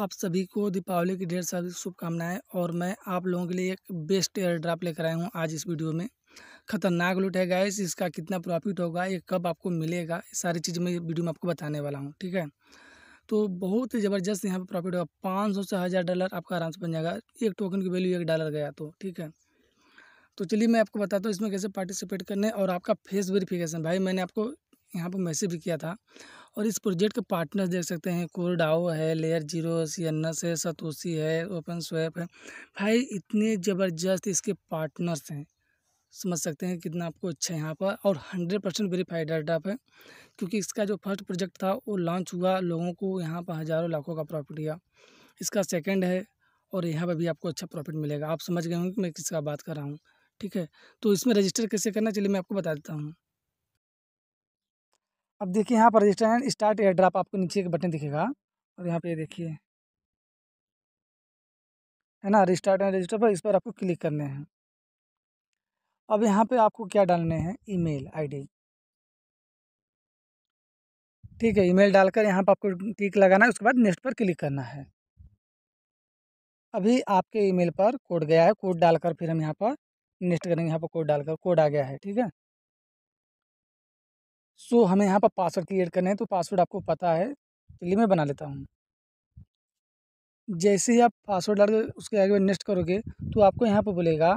आप सभी को दीपावली की ढेर सारी शुभकामनाएं और मैं आप लोगों के लिए एक बेस्ट एयर ड्राप लेकर आया हूं आज इस वीडियो में खतरनाक लूट है गाइस इसका कितना प्रॉफिट होगा ये कब आपको मिलेगा सारी चीज़ मैं वीडियो में आपको बताने वाला हूँ ठीक है तो बहुत ही ज़बरदस्त यहाँ पर प्रॉफिट होगा पाँच सौ से हज़ार डॉलर आपका आराम से बन जाएगा एक टोकन की वैल्यू एक डॉलर गया तो ठीक है तो चलिए मैं आपको बताता हूँ इसमें कैसे पार्टिसिपेट करने और आपका फेस वेरीफिकेशन भाई मैंने आपको यहाँ पर मैसेज भी किया था और इस प्रोजेक्ट के पार्टनर्स देख सकते हैं कोरडाओ है layer zero C N S है सतोसी है ओपन स्वैप है भाई इतने ज़बरदस्त इसके पार्टनर्स हैं समझ सकते हैं कितना आपको अच्छा है यहाँ पर और हंड्रेड परसेंट वेरीफाइड डाटा पे क्योंकि इसका जो फर्स्ट प्रोजेक्ट था वो लॉन्च हुआ लोगों को यहाँ पर हज़ारों लाखों का प्रॉफिट गया इसका सेकेंड है और यहाँ पर भी आपको अच्छा प्रॉफिट मिलेगा आप समझ गए होंगे कि मैं किसका बात कर रहा हूँ ठीक है तो इसमें रजिस्टर कैसे करना चलिए मैं आपको बता देता हूँ अब देखिए यहाँ पर रजिस्टर स्टार्ट एयर ड्राप आपको नीचे एक बटन दिखेगा और यहाँ पे देखिए है ना रिस्टार्ट एंड रजिस्टर पर इस पर आपको क्लिक करने हैं अब यहाँ पे आपको क्या डालने हैं ईमेल आईडी ठीक है ईमेल डालकर यहाँ पर आपको टिक लगाना है उसके बाद नेक्स्ट पर क्लिक करना है अभी आपके ईमेल पर कोड गया है कोड डालकर फिर हम यहाँ पर नेक्स्ट करेंगे यहाँ पर कोड डालकर कोड आ गया है ठीक है सो हमें यहाँ पर पासवर्ड क्रिएट करना है तो पासवर्ड आपको पता है चलिए तो मैं बना लेता हूँ जैसे ही आप पासवर्ड डाल के उसके आगे नेक्स्ट करोगे तो आपको यहाँ पर बोलेगा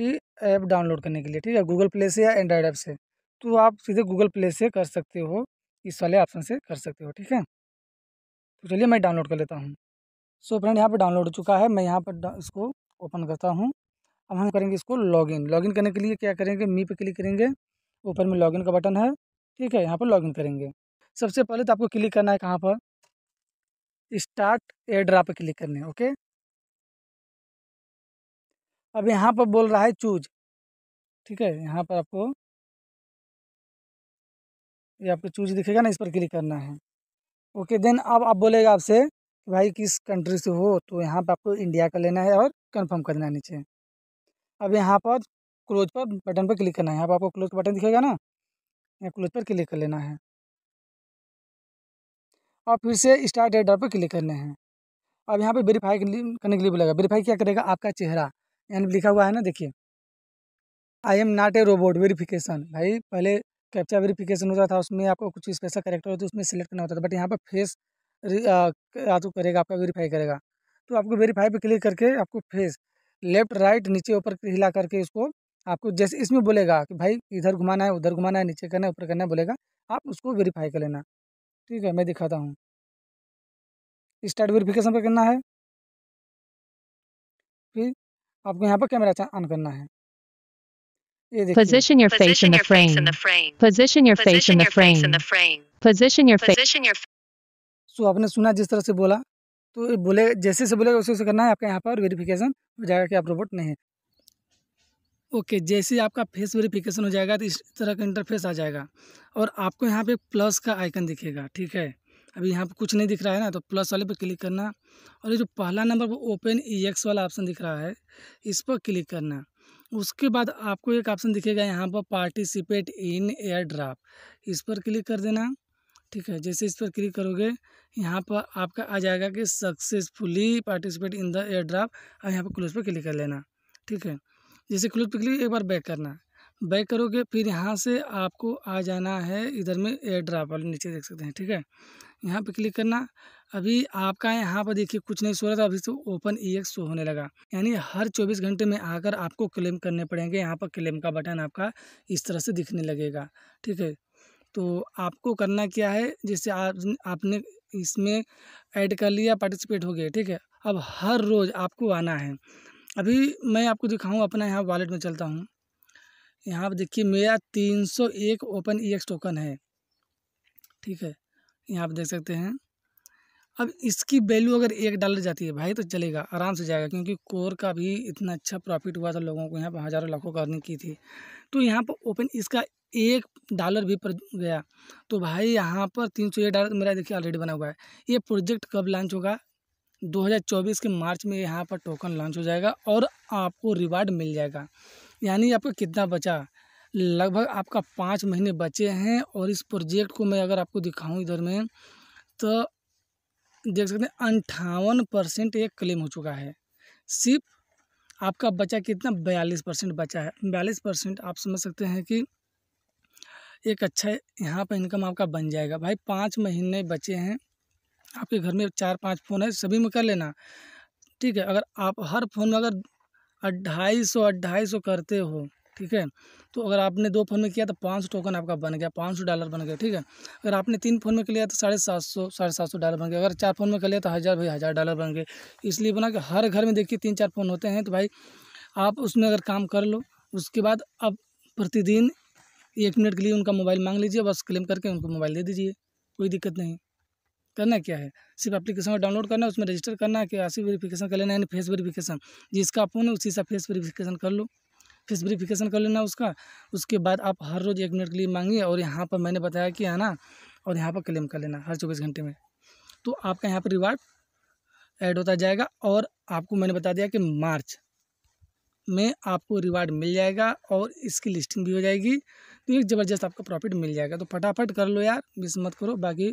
कि ऐप डाउनलोड करने के लिए ठीक है गूगल प्ले से या एंड्रॉयड ऐप से तो आप सीधे गूगल प्ले से कर सकते हो इस वाले ऑप्शन से कर सकते हो ठीक है तो चलिए मैं डाउनलोड कर लेता हूँ सो फ्रेंड यहाँ पर डाउनलोड हो चुका है मैं यहाँ पर इसको ओपन करता हूँ अब हम करेंगे इसको लॉगिन लॉगिन करने के लिए क्या करेंगे मी पे क्लिक करेंगे ऊपर में लॉगिन का बटन है ठीक है यहाँ पर लॉगिन करेंगे सबसे पहले तो आपको क्लिक करना है कहाँ पर स्टार्ट एयर ड्रा पर क्लिक करना है ओके अब यहाँ पर बोल रहा है चूज ठीक है यहाँ पर आपको ये आपको चूज दिखेगा ना इस पर क्लिक करना है ओके देन अब आप बोलेगा आपसे भाई किस कंट्री से हो तो यहाँ पर आपको इंडिया का लेना है और कंफर्म करना है नीचे अब यहाँ पर क्लोज पर बटन पर क्लिक करना है यहाँ पर आपको क्लोज बटन दिखेगा ना या क्लोज पर क्लिक कर लेना है और फिर से स्टार्ट एडर पर क्लिक करने हैं अब यहाँ पे वेरीफाई करने के लिए बोलेगा वेरीफाई क्या करेगा आपका चेहरा यानी लिखा हुआ है ना देखिए I am not a robot verification भाई पहले कैप्चा वेरीफिकेशन होता था उसमें आपको कुछ स्पेशल करेक्टर होता है तो उसमें सेलेक्ट करना होता था बट यहाँ पर फेस तो करेगा आपका वेरीफाई करेगा तो आपको वेरीफाई पर क्लिक करके आपको फेस लेफ्ट राइट नीचे ऊपर हिला करके उसको आपको जैसे इसमें बोलेगा कि भाई इधर घुमाना है उधर घुमाना है नीचे करना है ऊपर करना है बोलेगा आप उसको वेरीफाई कर लेना ठीक है मैं दिखाता हूँ स्टार्ट वेरीफिकेशन पर करना है फिर आपको यहाँ पर कैमरा ऑन करना है सो आपने सुना जिस तरह से बोला तो बोले जैसे से बोलेगा उसे करना है आपके यहाँ पर वेरिफिकेशन हो जाएगा कि आप रोबोट नहीं है ओके जैसे आपका फेस वेरिफिकेशन हो जाएगा तो इस तरह का इंटरफेस आ जाएगा और आपको यहाँ पे प्लस का आइकन दिखेगा ठीक है अभी यहाँ पे कुछ नहीं दिख रहा है ना तो प्लस वाले पे क्लिक करना और ये जो पहला नंबर पर ओपन ई एक्स वाला ऑप्शन दिख रहा है इस पर क्लिक करना उसके बाद आपको एक ऑप्शन दिखेगा यहाँ पर पार्टिसिपेट इन एयर ड्राफ्ट इस पर क्लिक कर देना ठीक है जैसे इस पर क्लिक करोगे यहाँ पर आपका आ जाएगा कि successfully participate in the airdrop और यहाँ पर क्लोज पर क्लिक कर लेना ठीक है जैसे क्लोज पिकली एक बार बैक करना बैक करोगे फिर यहाँ से आपको आ जाना है इधर में एयर ड्राप वाले नीचे देख सकते हैं ठीक है यहाँ पे क्लिक करना अभी आपका यहाँ पर देखिए कुछ नहीं सो रहा था अभी तो ओपन ई एक्स शो होने लगा यानी हर 24 घंटे में आकर आपको क्लेम करने पड़ेंगे यहाँ पर क्लेम का बटन आपका इस तरह से दिखने लगेगा ठीक है तो आपको करना क्या है जैसे आप आपने इसमें ऐड कर लिया पार्टिसिपेट हो गए ठीक है अब हर रोज़ आपको आना है अभी मैं आपको दिखाऊँ अपना यहाँ वॉलेट में चलता हूँ यहाँ पर देखिए मेरा तीन सौ एक ओपन ई एक्स टोकन है ठीक है यहाँ पर देख सकते हैं अब इसकी वैल्यू अगर एक डॉलर जाती है भाई तो चलेगा आराम से जाएगा क्योंकि कोर का भी इतना अच्छा प्रॉफिट हुआ था लोगों को यहाँ पर हज़ारों लाखों का अर्निंग की थी तो यहाँ पर ओपन इसका एक डॉलर भी पर गया तो भाई यहाँ पर तीन सौ एक डॉलर मेरा देखिए ऑलरेडी बना हुआ है ये प्रोजेक्ट कब लॉन्च होगा 2024 के मार्च में यहाँ पर टोकन लॉन्च हो जाएगा और आपको रिवार्ड मिल जाएगा यानी आपका कितना बचा लगभग आपका पाँच महीने बचे हैं और इस प्रोजेक्ट को मैं अगर आपको दिखाऊं इधर में तो देख सकते हैं अंठावन परसेंट ये क्लेम हो चुका है सिर्फ आपका बचा कितना बयालीस परसेंट बचा है बयालीस परसेंट आप समझ सकते हैं कि एक अच्छा यहाँ पर इनकम आपका बन जाएगा भाई पाँच महीने बचे हैं आपके घर में चार पाँच फ़ोन है सभी में कर लेना ठीक है अगर आप हर फ़ोन में अगर ढाई सौ ढाई सौ करते हो ठीक है तो अगर आपने दो फोन में किया तो पाँच सौ टोकन आपका बन गया पाँच सौ डॉलर बन गया ठीक है अगर आपने तीन फोन में लिया तो साढ़े सात सौ साढ़े सात सौ डॉलर बन गया अगर चार फोन में कर लिया तो हज़ार भाई हज़ार डॉलर बन गए इसलिए बना कि हर घर में देखिए तीन चार फोन होते हैं तो भाई आप उसमें अगर काम कर लो उसके बाद आप प्रतिदिन एक मिनट के लिए उनका मोबाइल मांग लीजिए बस क्लेम करके उनको मोबाइल दे दीजिए कोई दिक्कत नहीं करना क्या है सिर्फ एप्लीकेशन को डाउनलोड करना है उसमें रजिस्टर करना है कि आसिफ वेरीफिकेशन कर लेना यानी फेस वेरीफिकेशन जिसका फ़ोन है उसी से फेस वेरीफिकेशन कर लो फेस वेरीफिकेशन कर लेना उसका उसके बाद आप हर रोज़ एक मिनट के लिए मांगिए और यहाँ पर मैंने बताया कि है ना और यहाँ पर क्लेम कर लेना हर चौबीस घंटे में तो आपका यहाँ पर रिवार्ड ऐड होता जाएगा और आपको मैंने बता दिया कि मार्च में आपको रिवार्ड मिल जाएगा और इसकी लिस्टिंग भी हो जाएगी तो एक ज़बरदस्त आपका प्रॉफिट मिल जाएगा तो फटाफट कर लो यार मिस मत करो बाकी